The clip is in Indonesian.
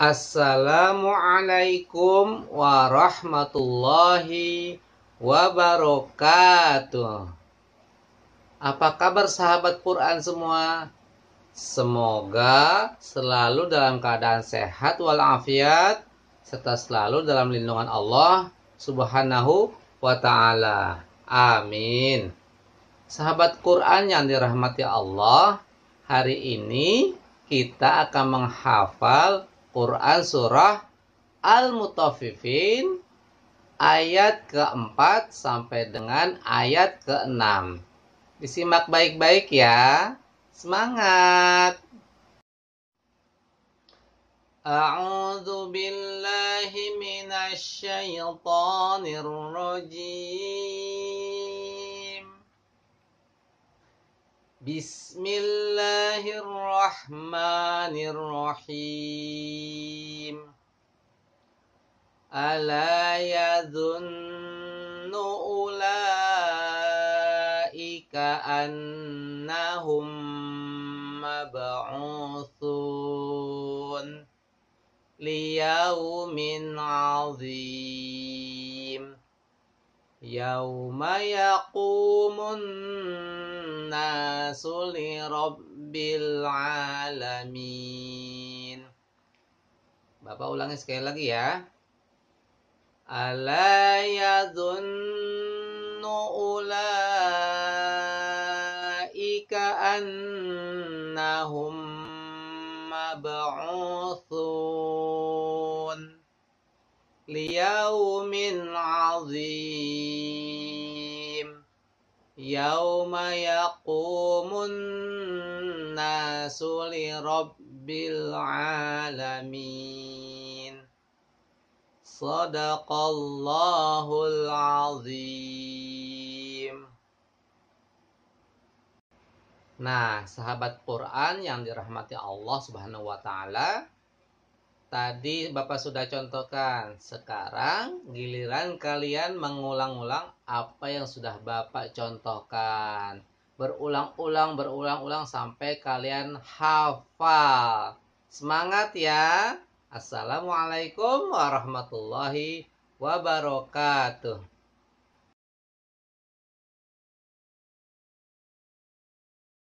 Assalamualaikum warahmatullahi wabarakatuh. Apa kabar sahabat Quran semua? Semoga selalu dalam keadaan sehat walafiat serta selalu dalam lindungan Allah Subhanahu wa taala. Amin. Sahabat Quran yang dirahmati Allah, hari ini kita akan menghafal Quran surah al mutafifin ayat keempat sampai dengan ayat keenam. Disimak baik-baik ya. Semangat. A'udzu billahi minasy syaithanir rajim. بسم الله الرحمن الرحيم ألا يظن أولئك أنهم مبعوثون ليوم عظيم يوم يقوم الناس الناس لرب العالمين Bapak ulangi sekali lagi ya. Ala yadhunnu ulaika annahum mab'uthun liyaumin 'adzim يوم يقوم الناس لرب العالمين صدق الله العظيم Nah, sahabat Quran yang dirahmati Allah Subhanahu wa taala, Tadi Bapak sudah contohkan. Sekarang giliran kalian mengulang-ulang apa yang sudah Bapak contohkan. Berulang-ulang, berulang-ulang sampai kalian hafal. Semangat ya. Assalamualaikum warahmatullahi wabarakatuh.